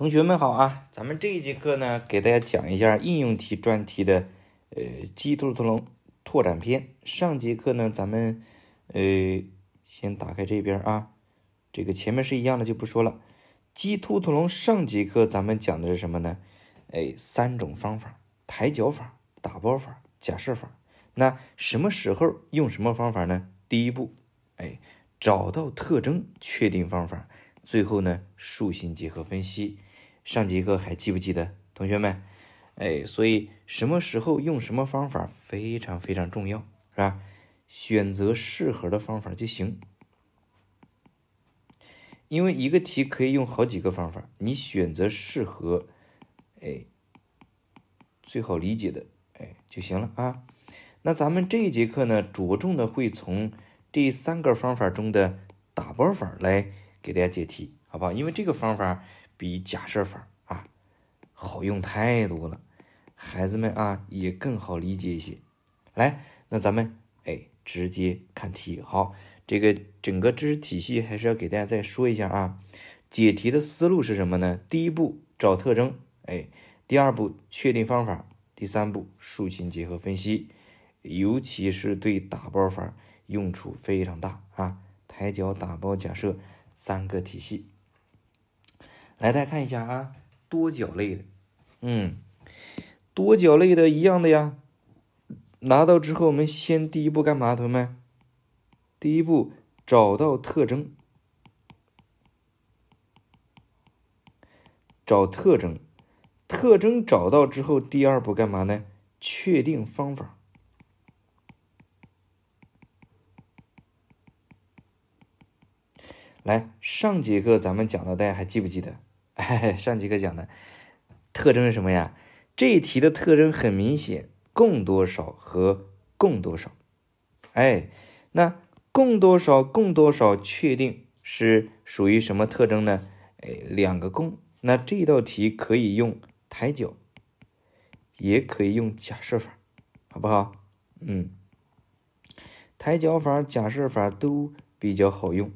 同学们好啊，咱们这一节课呢，给大家讲一下应用题专题的呃鸡兔同笼拓展篇。上节课呢，咱们呃先打开这边啊，这个前面是一样的就不说了。鸡兔同笼上节课咱们讲的是什么呢？哎，三种方法：抬脚法、打包法、假设法。那什么时候用什么方法呢？第一步，哎，找到特征，确定方法。最后呢，数形结合分析。上节课还记不记得同学们？哎，所以什么时候用什么方法非常非常重要，是吧？选择适合的方法就行，因为一个题可以用好几个方法，你选择适合，哎，最好理解的，哎就行了啊。那咱们这一节课呢，着重的会从这三个方法中的打包法来给大家解题，好不好？因为这个方法。比假设法啊好用太多了，孩子们啊也更好理解一些。来，那咱们哎直接看题。好，这个整个知识体系还是要给大家再说一下啊。解题的思路是什么呢？第一步找特征，哎，第二步确定方法，第三步数形结合分析。尤其是对打包法用处非常大啊，抬脚打包假设三个体系。来，大家看一下啊，多角类的，嗯，多角类的一样的呀。拿到之后，我们先第一步干嘛，同学们？第一步找到特征，找特征，特征找到之后，第二步干嘛呢？确定方法。来，上节课咱们讲的，大家还记不记得？上节课讲的特征是什么呀？这一题的特征很明显，共多少和共多少。哎，那共多少共多少确定是属于什么特征呢？哎，两个共。那这道题可以用抬脚，也可以用假设法，好不好？嗯，抬脚法、假设法都比较好用。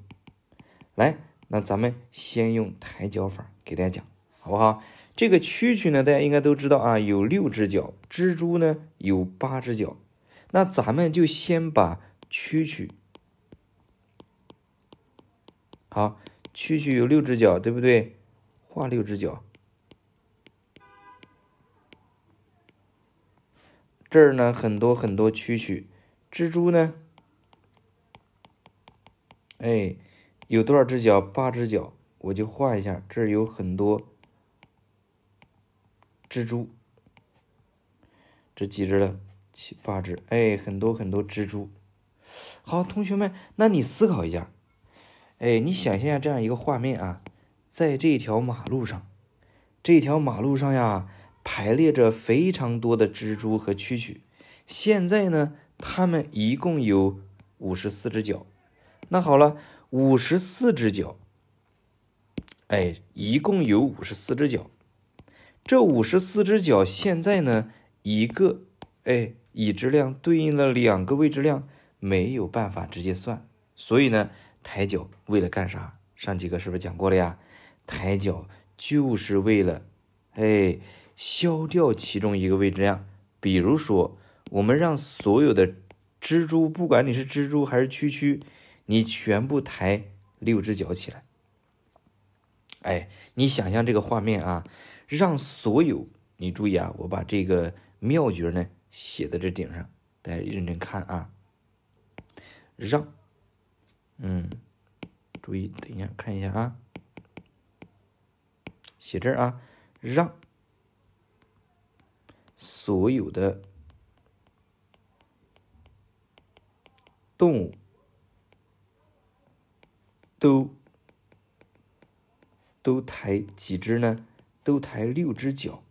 来，那咱们先用抬脚法。给大家讲好不好？这个蛐蛐呢，大家应该都知道啊，有六只脚；蜘蛛呢，有八只脚。那咱们就先把蛐蛐，好，蛐蛐有六只脚，对不对？画六只脚。这儿呢，很多很多蛐蛐，蜘蛛呢，哎，有多少只脚？八只脚。我就画一下，这儿有很多蜘蛛，这几只了，七八只，哎，很多很多蜘蛛。好，同学们，那你思考一下，哎，你想象一下这样一个画面啊，在这条马路上，这条马路上呀，排列着非常多的蜘蛛和蛐蛐。现在呢，它们一共有五十四只脚。那好了，五十四只脚。哎，一共有五十四只脚，这五十四只脚现在呢，一个哎已知量对应了两个未知量，没有办法直接算，所以呢，抬脚为了干啥？上节课是不是讲过了呀？抬脚就是为了哎消掉其中一个未知量。比如说，我们让所有的蜘蛛，不管你是蜘蛛还是蛐蛐，你全部抬六只脚起来。哎，你想象这个画面啊，让所有你注意啊，我把这个妙诀呢写在这顶上，大家认真看啊。让，嗯，注意，等一下，看一下啊，写这儿啊，让所有的动物都。都抬几只呢？都抬六只脚。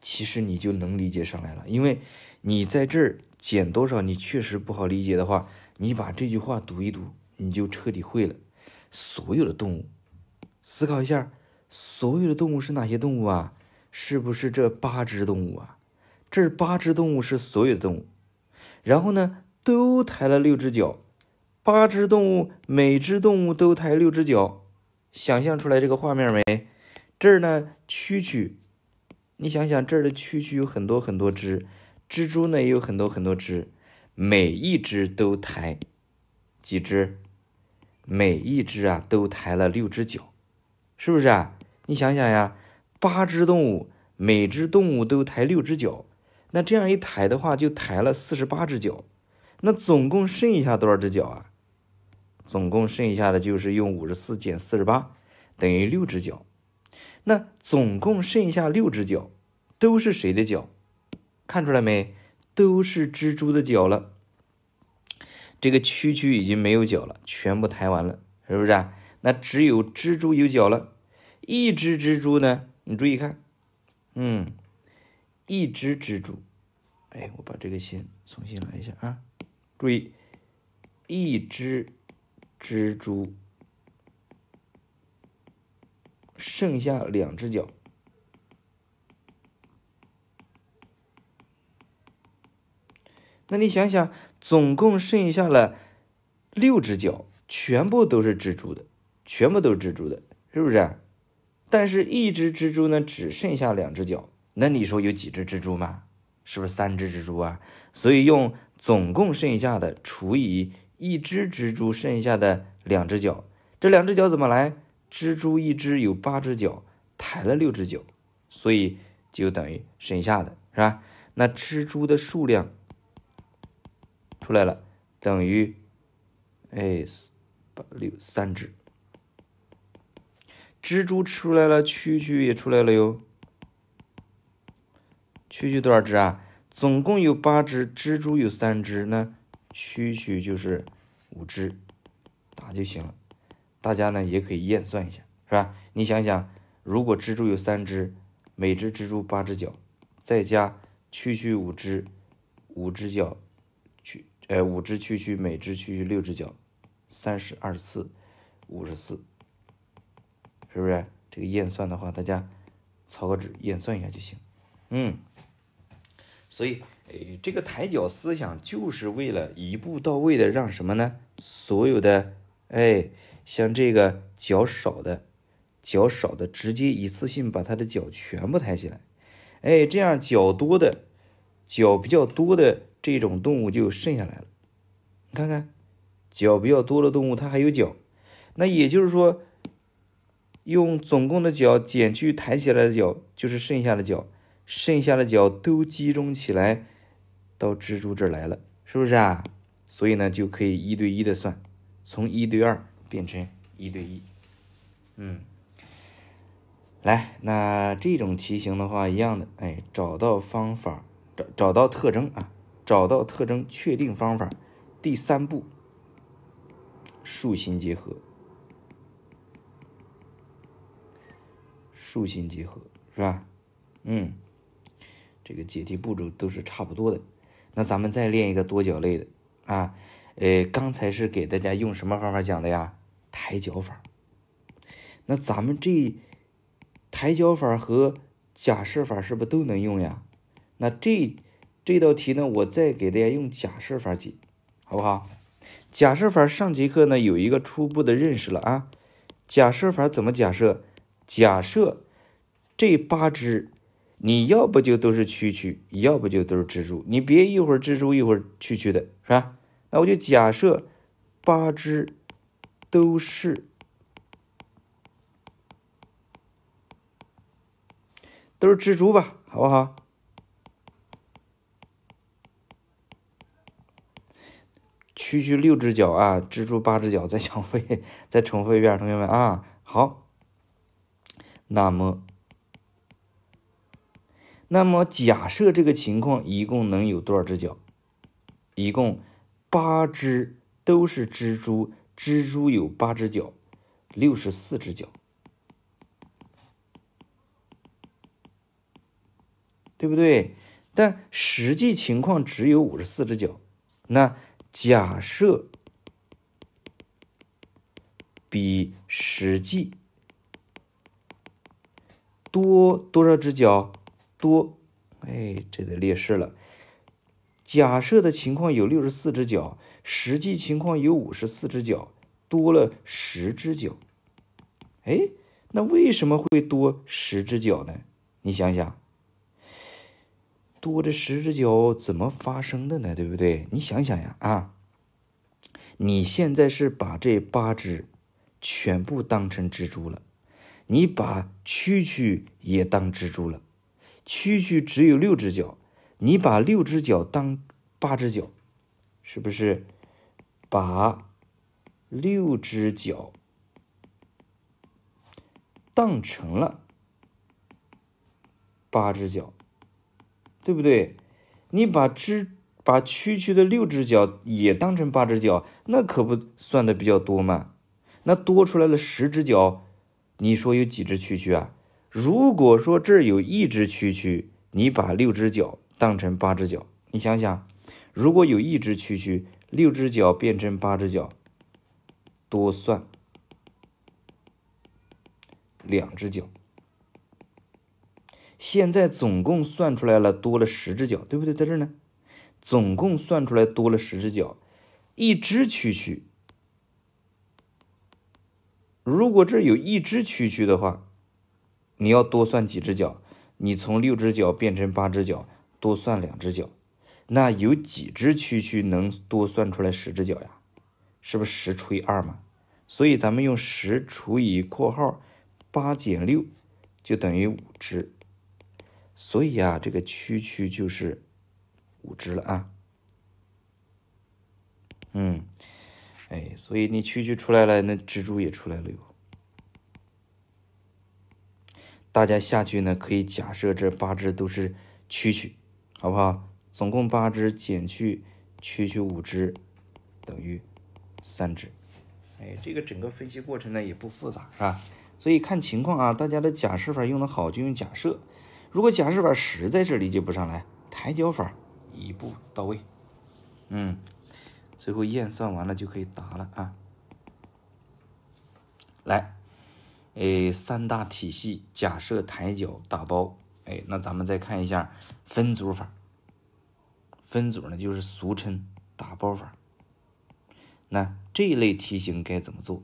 其实你就能理解上来了，因为你在这儿减多少，你确实不好理解的话，你把这句话读一读，你就彻底会了。所有的动物，思考一下，所有的动物是哪些动物啊？是不是这八只动物啊？这八只动物是所有的动物。然后呢，都抬了六只脚，八只动物，每只动物都抬六只脚。想象出来这个画面没？这儿呢，蛐蛐，你想想，这儿的蛐蛐有很多很多只，蜘蛛呢也有很多很多只，每一只都抬几只，每一只啊都抬了六只脚，是不是啊？你想想呀，八只动物，每只动物都抬六只脚，那这样一抬的话，就抬了四十八只脚，那总共剩一下多少只脚啊？总共剩下的就是用五十四减四十八，等于六只脚。那总共剩下六只脚，都是谁的脚？看出来没？都是蜘蛛的脚了。这个蛐蛐已经没有脚了，全部抬完了，是不是啊？那只有蜘蛛有脚了。一只蜘蛛呢？你注意看，嗯，一只蜘蛛。哎，我把这个先重新来一下啊，注意，一只。蜘蛛剩下两只脚，那你想想，总共剩下了六只脚，全部都是蜘蛛的，全部都是蜘蛛的，是不是？但是，一只蜘蛛呢只剩下两只脚，那你说有几只蜘蛛吗？是不是三只蜘蛛啊？所以，用总共剩下的除以。一只蜘蛛剩下的两只脚，这两只脚怎么来？蜘蛛一只有八只脚，抬了六只脚，所以就等于剩下的，是吧？那蜘蛛的数量出来了，等于哎八六三只，蜘蛛出来了，蛐蛐也出来了哟。蛐蛐多少只啊？总共有八只，蜘蛛有三只，那。蛐蛐就是五只，打就行了。大家呢也可以验算一下，是吧？你想想，如果蜘蛛有三只，每只蜘蛛八只脚，再加蛐蛐五只，五只脚，区呃五只蛐蛐，每只蛐蛐六只脚，三十二四，五十四，是不是？这个验算的话，大家草个纸验算一下就行。嗯，所以。哎，这个抬脚思想就是为了一步到位的让什么呢？所有的哎，像这个脚少的、脚少的，直接一次性把它的脚全部抬起来。哎，这样脚多的、脚比较多的这种动物就剩下来了。你看看，脚比较多的动物它还有脚，那也就是说，用总共的脚减去抬起来的脚，就是剩下的脚，剩下的脚都集中起来。到蜘蛛这儿来了，是不是啊？所以呢，就可以一对一的算，从一对二变成一对一。嗯，来，那这种题型的话，一样的，哎，找到方法，找找到特征啊，找到特征，确定方法，第三步，数形结合，数形结合，是吧？嗯，这个解题步骤都是差不多的。那咱们再练一个多角类的啊，呃，刚才是给大家用什么方法讲的呀？抬脚法。那咱们这抬脚法和假设法是不是都能用呀？那这这道题呢，我再给大家用假设法解，好不好？假设法上节课呢有一个初步的认识了啊。假设法怎么假设？假设这八只。你要不就都是蛐蛐，要不就都是蜘蛛，你别一会儿蜘蛛一会儿蛐蛐的是吧？那我就假设八只都是都是蜘蛛吧，好不好？蛐蛐六只脚啊，蜘蛛八只脚，再想复再重复一遍，同学们啊，好，那么。那么，假设这个情况一共能有多少只脚？一共八只都是蜘蛛，蜘蛛有八只脚，六十四只脚，对不对？但实际情况只有五十四只脚。那假设比实际多多少只脚？多，哎，这得劣势了。假设的情况有六十四只脚，实际情况有五十四只脚，多了十只脚。哎，那为什么会多十只脚呢？你想想，多的十只脚怎么发生的呢？对不对？你想想呀，啊，你现在是把这八只全部当成蜘蛛了，你把蛐蛐也当蜘蛛了。蛐蛐只有六只脚，你把六只脚当八只脚，是不是？把六只脚当成了八只脚，对不对？你把只把蛐蛐的六只脚也当成八只脚，那可不算的比较多嘛？那多出来了十只脚，你说有几只蛐蛐啊？如果说这儿有一只蛐蛐，你把六只脚当成八只脚，你想想，如果有一只蛐蛐，六只脚变成八只脚，多算两只脚。现在总共算出来了多了十只脚，对不对？在这儿呢，总共算出来多了十只脚，一只蛐蛐。如果这儿有一只蛐蛐的话。你要多算几只脚，你从六只脚变成八只脚，多算两只脚，那有几只蛐蛐能多算出来十只脚呀？是不是十除以二嘛？所以咱们用十除以括号八减六，就等于五只。所以啊，这个蛐蛐就是五只了啊。嗯，哎，所以你蛐蛐出来了，那蜘蛛也出来了哟。大家下去呢，可以假设这八只都是蛐蛐，好不好？总共八只减去蛐蛐五只，等于三只。哎，这个整个分析过程呢也不复杂，是吧？所以看情况啊，大家的假设法用的好就用假设，如果假设法实在是理解不上来，抬脚法一步到位。嗯，最后验算完了就可以答了啊。来。哎，三大体系假设抬脚打包。哎，那咱们再看一下分组法。分组呢，就是俗称打包法。那这一类题型该怎么做？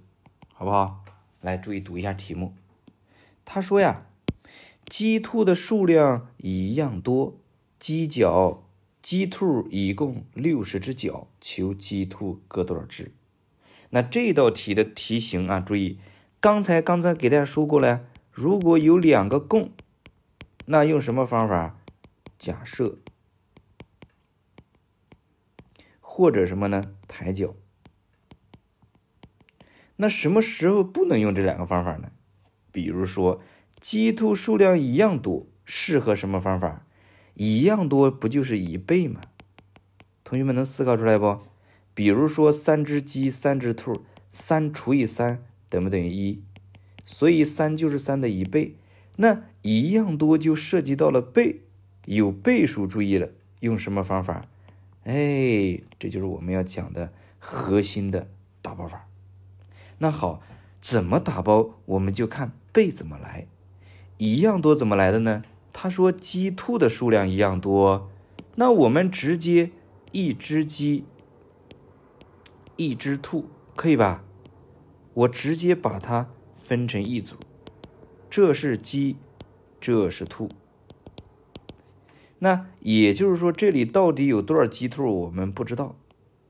好不好？来，注意读一下题目。他说呀，鸡兔的数量一样多，鸡脚鸡兔一共六十只脚，求鸡兔各多少只？那这道题的题型啊，注意。刚才刚才给大家说过了，如果有两个共，那用什么方法？假设或者什么呢？抬脚。那什么时候不能用这两个方法呢？比如说鸡兔数量一样多，适合什么方法？一样多不就是一倍吗？同学们能思考出来不？比如说三只鸡，三只兔，三除以三。等不等于一，所以三就是三的一倍，那一样多就涉及到了倍，有倍数，注意了，用什么方法？哎，这就是我们要讲的核心的打包法。那好，怎么打包？我们就看倍怎么来，一样多怎么来的呢？他说鸡兔的数量一样多，那我们直接一只鸡，一只兔，可以吧？我直接把它分成一组，这是鸡，这是兔。那也就是说，这里到底有多少鸡兔，我们不知道，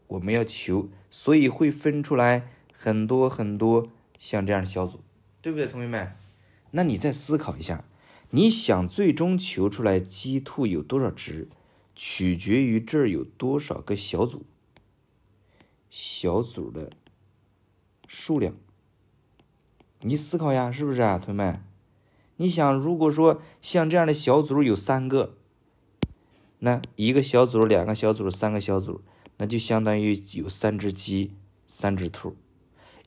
我们要求，所以会分出来很多很多像这样的小组，对不对，同学们？那你再思考一下，你想最终求出来鸡兔有多少只，取决于这儿有多少个小组，小组的。数量，你思考呀，是不是啊，同学们？你想，如果说像这样的小组有三个，那一个小组、两个小组、三个小组，那就相当于有三只鸡、三只兔，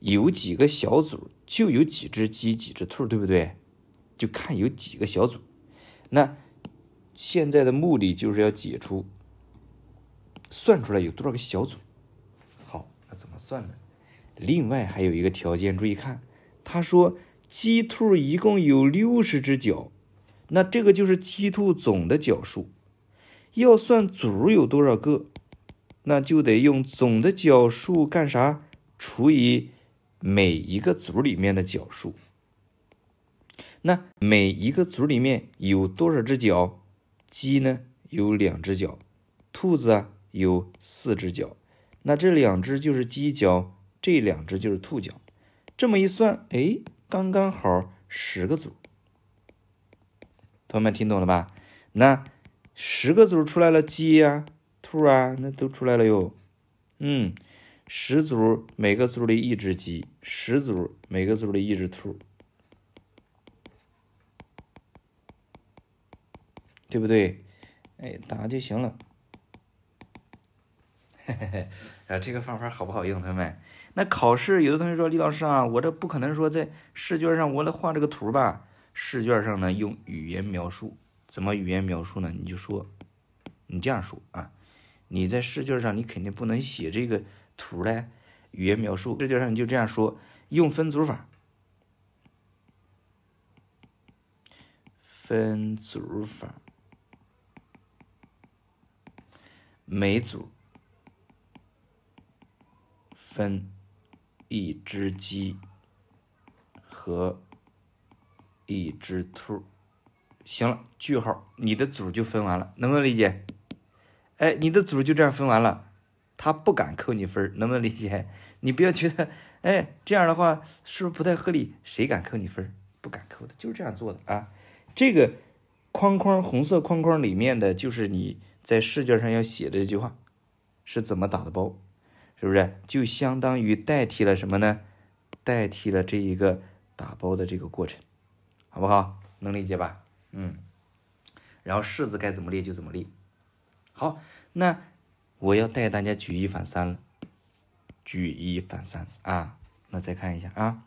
有几个小组就有几只鸡、几只兔，对不对？就看有几个小组。那现在的目的就是要解出，算出来有多少个小组。好，那怎么算呢？另外还有一个条件，注意看，他说鸡兔一共有六十只脚，那这个就是鸡兔总的脚数。要算组有多少个，那就得用总的脚数干啥除以每一个组里面的脚数。那每一个组里面有多少只脚？鸡呢？有两只脚，兔子啊有四只脚。那这两只就是鸡脚。这两只就是兔脚，这么一算，哎，刚刚好十个组。同学们听懂了吧？那十个组出来了，鸡呀、兔啊，那都出来了哟。嗯，十组每个组里一只鸡，十组每个组里一只兔，对不对？哎，打就行了。嘿嘿嘿，啊，这个方法好不好用，同学们？那考试，有的同学说：“李老师啊，我这不可能说在试卷上我来画这个图吧？试卷上呢用语言描述，怎么语言描述呢？你就说，你这样说啊，你在试卷上你肯定不能写这个图嘞。语言描述，试卷上你就这样说，用分组法，分组法，每组分。”一只鸡和一只兔，行了，句号，你的组就分完了，能不能理解？哎，你的组就这样分完了，他不敢扣你分，能不能理解？你不要觉得，哎，这样的话是不是不太合理？谁敢扣你分？不敢扣的，就是这样做的啊。这个框框，红色框框里面的，就是你在试卷上要写的这句话，是怎么打的包？是不是就相当于代替了什么呢？代替了这一个打包的这个过程，好不好？能理解吧？嗯。然后式子该怎么列就怎么列。好，那我要带大家举一反三了。举一反三啊！那再看一下啊。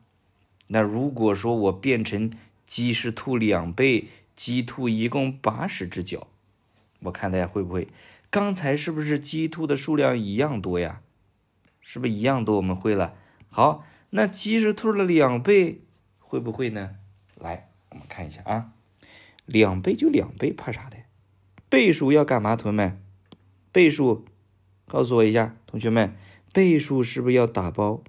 那如果说我变成鸡是兔两倍，鸡兔一共八十只脚，我看大家会不会？刚才是不是鸡兔的数量一样多呀？是不是一样多？我们会了。好，那鸡是兔的两倍，会不会呢？来，我们看一下啊。两倍就两倍，怕啥的？倍数要干嘛？同学们，倍数告诉我一下。同学们，倍数是不是要打包？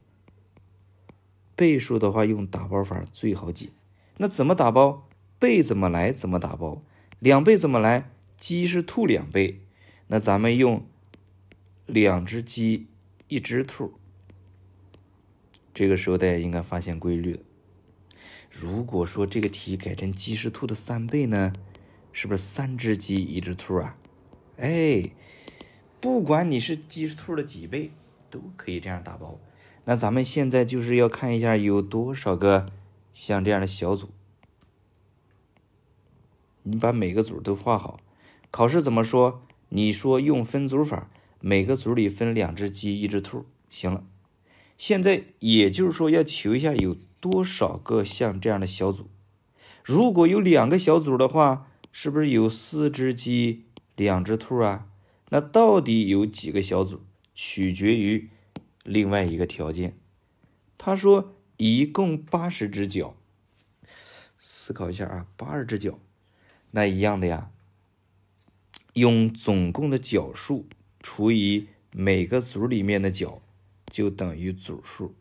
倍数的话，用打包法最好记。那怎么打包？倍怎么来？怎么打包？两倍怎么来？鸡是兔两倍，那咱们用两只鸡。一只兔，这个时候大家应该发现规律了。如果说这个题改成鸡是兔的三倍呢，是不是三只鸡，一只兔啊？哎，不管你是鸡是兔的几倍，都可以这样打包。那咱们现在就是要看一下有多少个像这样的小组。你把每个组都画好。考试怎么说？你说用分组法。每个组里分两只鸡，一只兔，行了。现在也就是说，要求一下有多少个像这样的小组。如果有两个小组的话，是不是有四只鸡，两只兔啊？那到底有几个小组，取决于另外一个条件。他说一共八十只脚，思考一下啊，八十只脚，那一样的呀，用总共的脚数。除以每个组里面的角，就等于组数，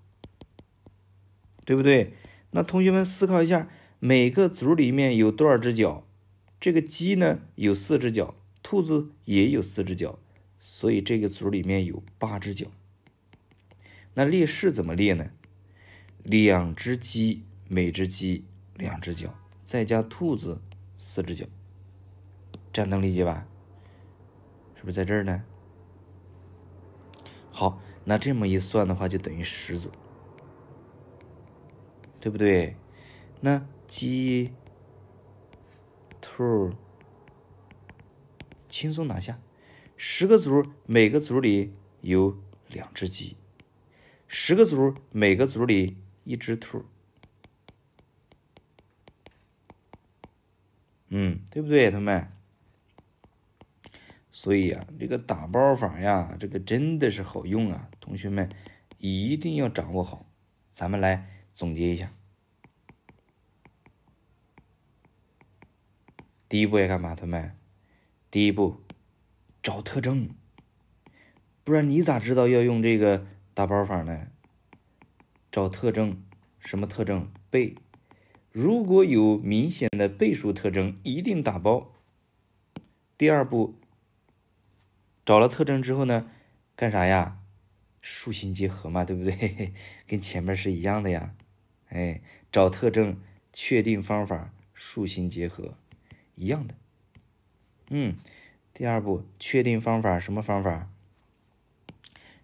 对不对？那同学们思考一下，每个组里面有多少只脚？这个鸡呢有四只脚，兔子也有四只脚，所以这个组里面有八只脚。那列式怎么列呢？两只鸡，每只鸡两只脚，再加兔子四只脚，这样能理解吧？是不是在这儿呢？好，那这么一算的话，就等于十组，对不对？那鸡、兔轻松拿下，十个组，每个组里有两只鸡，十个组，每个组里一只兔。嗯，对不对，同学们？所以啊，这个打包法呀，这个真的是好用啊！同学们一定要掌握好。咱们来总结一下：第一步要干嘛？同学们，第一步找特征，不然你咋知道要用这个打包法呢？找特征，什么特征？倍，如果有明显的倍数特征，一定打包。第二步。找了特征之后呢，干啥呀？数形结合嘛，对不对？跟前面是一样的呀。哎，找特征，确定方法，数形结合，一样的。嗯，第二步确定方法什么方法？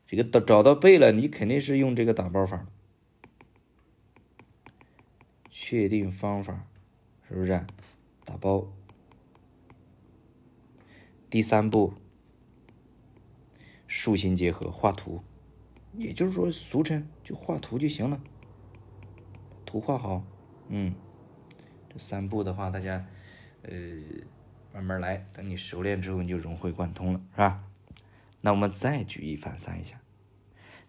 这个找找到背了，你肯定是用这个打包法。确定方法是不是打包？第三步。数形结合，画图，也就是说，俗称就画图就行了。图画好，嗯，这三步的话，大家呃慢慢来，等你熟练之后，你就融会贯通了，是吧？那我们再举一反三一下，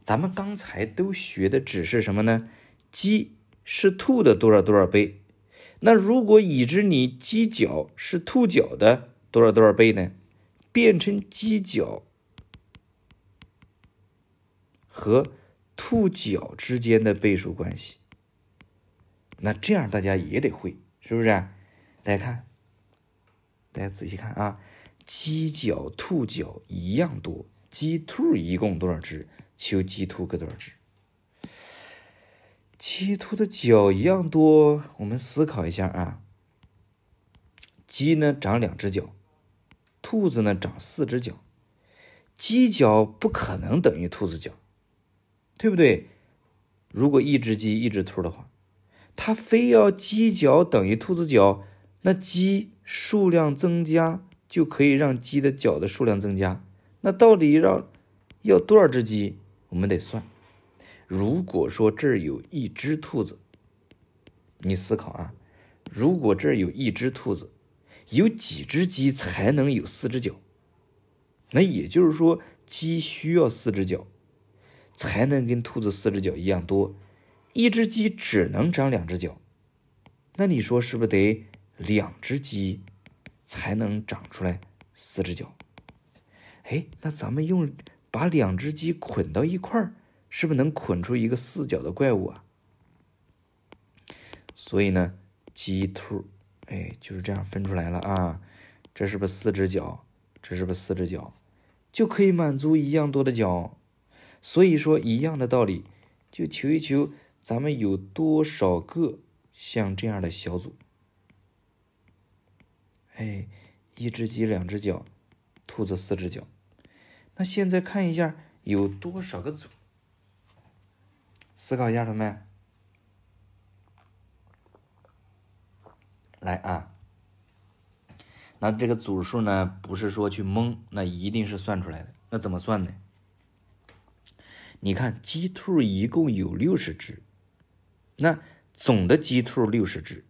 咱们刚才都学的只是什么呢？鸡是兔的多少多少倍？那如果已知你鸡脚是兔脚的多少多少倍呢？变成鸡脚。和兔脚之间的倍数关系，那这样大家也得会是不是？大家看，大家仔细看啊，鸡脚兔脚一样多，鸡兔一共多少只？求鸡兔各多少只？鸡兔的脚一样多，我们思考一下啊。鸡呢长两只脚，兔子呢长四只脚，鸡脚不可能等于兔子脚。对不对？如果一只鸡一只兔的话，它非要鸡脚等于兔子脚，那鸡数量增加就可以让鸡的脚的数量增加。那到底让要多少只鸡？我们得算。如果说这儿有一只兔子，你思考啊，如果这儿有一只兔子，有几只鸡才能有四只脚？那也就是说，鸡需要四只脚。才能跟兔子四只脚一样多，一只鸡只能长两只脚，那你说是不是得两只鸡才能长出来四只脚？哎，那咱们用把两只鸡捆到一块儿，是不是能捆出一个四脚的怪物啊？所以呢，鸡兔，哎，就是这样分出来了啊，这是不是四只脚，这是不是四只脚，就可以满足一样多的脚。所以说，一样的道理，就求一求咱们有多少个像这样的小组。哎，一只鸡两只脚，兔子四只脚，那现在看一下有多少个组，思考一下，同学们，来啊。那这个组数呢，不是说去蒙，那一定是算出来的。那怎么算呢？你看鸡兔一共有六十只，那总的鸡兔六十只，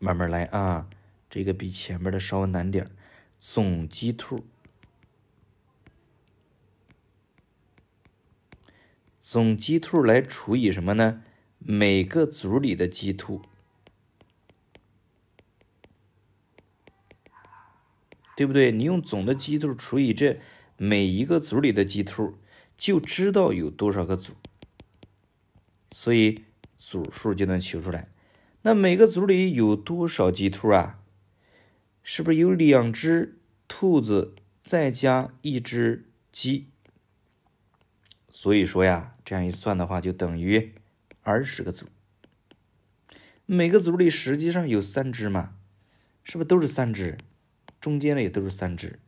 慢慢来啊，这个比前面的稍微难点总鸡兔，总鸡兔来除以什么呢？每个组里的鸡兔，对不对？你用总的鸡兔除以这。每一个组里的鸡兔就知道有多少个组，所以组数就能求出来。那每个组里有多少鸡兔啊？是不是有两只兔子再加一只鸡？所以说呀，这样一算的话，就等于二十个组。每个组里实际上有三只嘛，是不是都是三只？中间的也都是三只。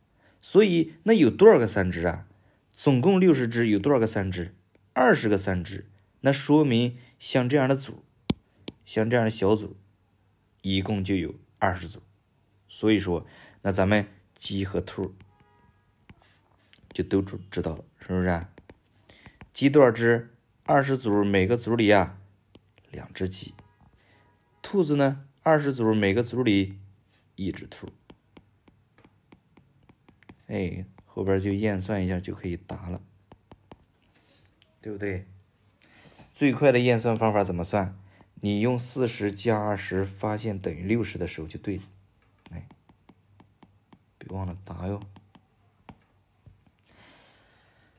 所以那有多少个三只啊？总共六十只，有多少个三只？二十个三只，那说明像这样的组，像这样的小组，一共就有二十组。所以说，那咱们鸡和兔就都知知道了，是不是？啊？鸡多少只？二十组，每个组里啊，两只鸡。兔子呢？二十组，每个组里一只兔。哎，后边就验算一下就可以答了，对不对？最快的验算方法怎么算？你用四十加二十，发现等于六十的时候就对。哎，别忘了答哟。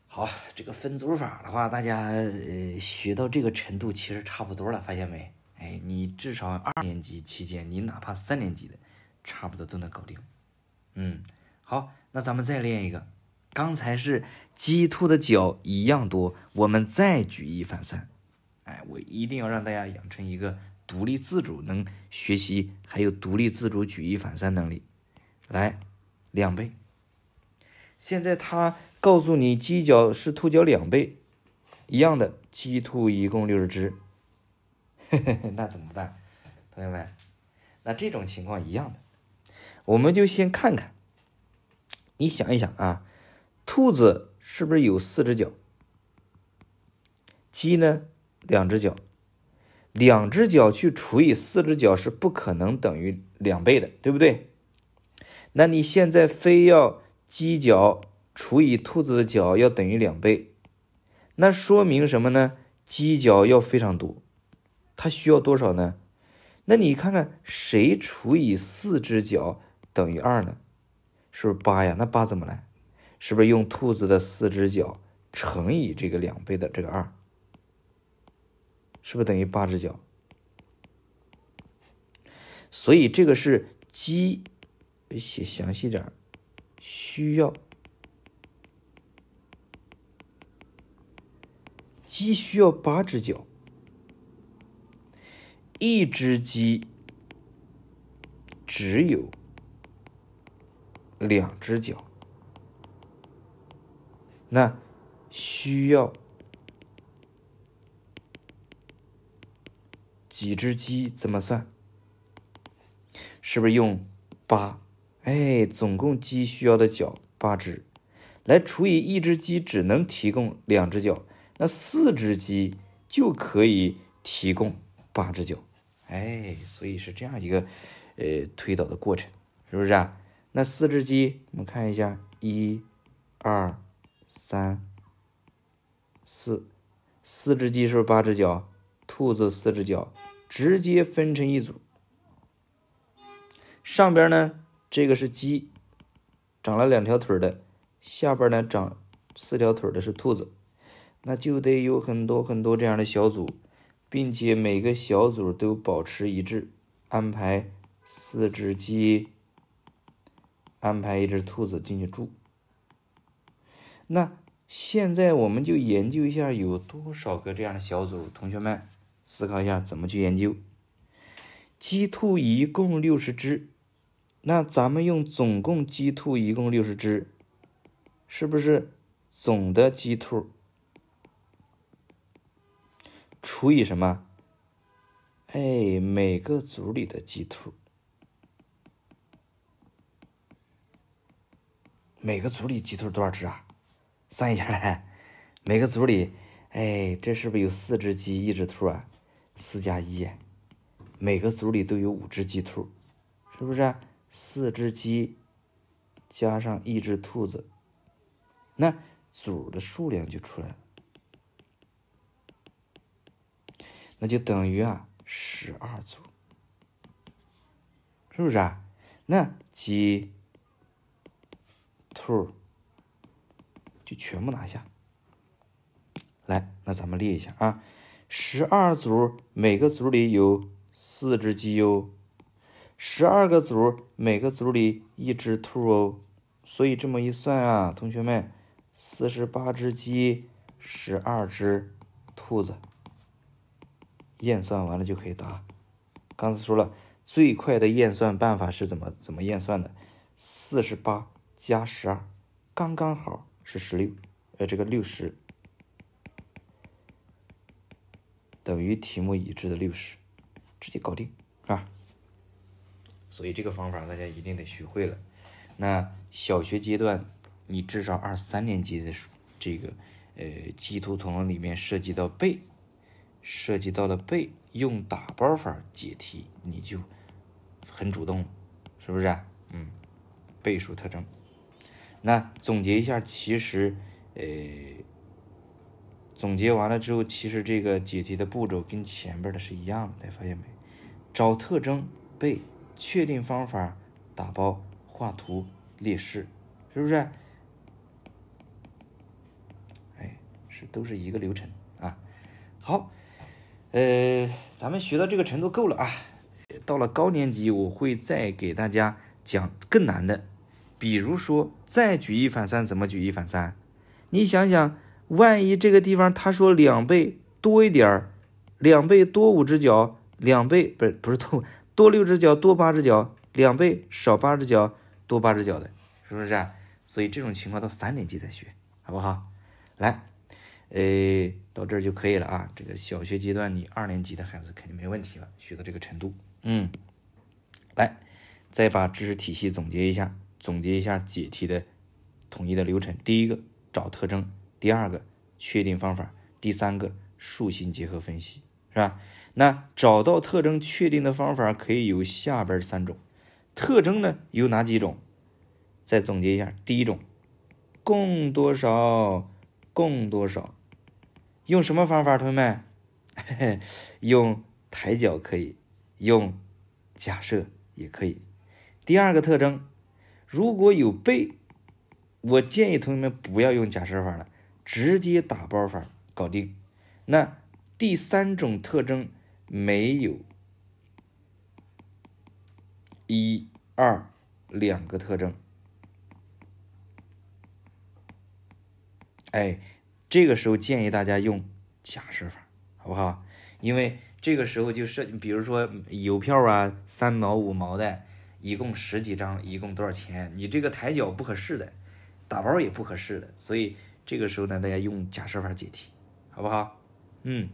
好，这个分组法的话，大家呃学到这个程度其实差不多了，发现没？哎，你至少二年级期间，你哪怕三年级的，差不多都能搞定。嗯，好。那咱们再练一个，刚才是鸡兔的脚一样多，我们再举一反三。哎，我一定要让大家养成一个独立自主、能学习，还有独立自主举一反三能力。来，两倍。现在他告诉你鸡脚是兔脚两倍，一样的鸡兔一共六十只，那怎么办？同学们，那这种情况一样的，我们就先看看。你想一想啊，兔子是不是有四只脚？鸡呢，两只脚，两只脚去除以四只脚是不可能等于两倍的，对不对？那你现在非要鸡脚除以兔子的脚要等于两倍，那说明什么呢？鸡脚要非常多，它需要多少呢？那你看看谁除以四只脚等于二呢？是不是八呀？那八怎么来？是不是用兔子的四只脚乘以这个两倍的这个二？是不是等于八只脚？所以这个是鸡，写详细点儿，需要鸡需要八只脚，一只鸡只有。两只脚，那需要几只鸡？怎么算？是不是用八？哎，总共鸡需要的脚八只，来除以一只鸡只能提供两只脚，那四只鸡就可以提供八只脚。哎，所以是这样一个呃推导的过程，是不是啊？那四只鸡，我们看一下，一、二、三、四，四只鸡是不是八只脚？兔子四只脚，直接分成一组。上边呢，这个是鸡，长了两条腿的；下边呢，长四条腿的是兔子。那就得有很多很多这样的小组，并且每个小组都保持一致，安排四只鸡。安排一只兔子进去住。那现在我们就研究一下有多少个这样的小组。同学们思考一下怎么去研究。鸡兔一共六十只。那咱们用总共鸡兔一共六十只，是不是总的鸡兔除以什么？哎，每个组里的鸡兔。每个组里鸡兔多少只啊？算一下来，每个组里，哎，这是不是有四只鸡，一只兔啊？四加一，每个组里都有五只鸡兔，是不是？四只鸡加上一只兔子，那组的数量就出来了，那就等于啊十二组，是不是啊？那鸡。兔就全部拿下。来，那咱们列一下啊，十二组，每个组里有四只鸡哦，十二个组，每个组里一只兔哦，所以这么一算啊，同学们，四十八只鸡，十二只兔子。验算完了就可以答。刚才说了，最快的验算办法是怎么怎么验算的？四十八。加十二，刚刚好是十六，呃，这个六十等于题目已知的六十，直接搞定啊！所以这个方法大家一定得学会了。那小学阶段，你至少二三年级的这个呃兔同笼里面涉及到背，涉及到了背，用打包法解题，你就很主动，是不是？啊？嗯，倍数特征。那总结一下，其实，呃，总结完了之后，其实这个解题的步骤跟前边的是一样的，大家发现没？找特征、背、确定方法、打包、画图、列式，是不是？哎，是都是一个流程啊。好，呃，咱们学到这个程度够了啊。到了高年级，我会再给大家讲更难的，比如说。再举一反三，怎么举一反三？你想想，万一这个地方他说两倍多一点儿，两倍多五只脚，两倍不是不是多多六只脚，多八只脚，两倍少八只脚，多八只脚的，是不是啊？所以这种情况到三年级再学，好不好？来，呃，到这儿就可以了啊。这个小学阶段，你二年级的孩子肯定没问题了，学到这个程度。嗯，来，再把知识体系总结一下。总结一下解题的统一的流程：第一个找特征，第二个确定方法，第三个数形结合分析，是吧？那找到特征，确定的方法可以有下边三种。特征呢有哪几种？再总结一下：第一种，共多少，共多少，用什么方法？同学们，用抬脚可以，用假设也可以。第二个特征。如果有被，我建议同学们不要用假设法了，直接打包法搞定。那第三种特征没有一二两个特征，哎，这个时候建议大家用假设法，好不好？因为这个时候就是，比如说邮票啊，三毛五毛的。一共十几张，一共多少钱？你这个抬脚不合适的，打包也不合适的，所以这个时候呢，大家用假设法解题，好不好？嗯，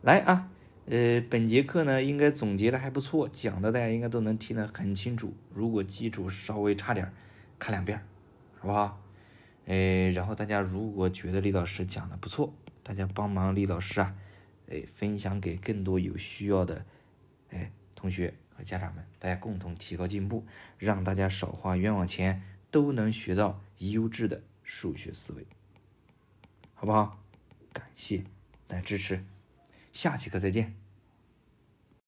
来啊，呃，本节课呢应该总结的还不错，讲的大家应该都能听得很清楚。如果基础稍微差点，看两遍，好不好？哎，然后大家如果觉得李老师讲的不错，大家帮忙李老师啊，哎，分享给更多有需要的哎同学。家长们，大家共同提高进步，让大家少花冤枉钱，都能学到优质的数学思维，好不好？感谢大家支持，下节课再见。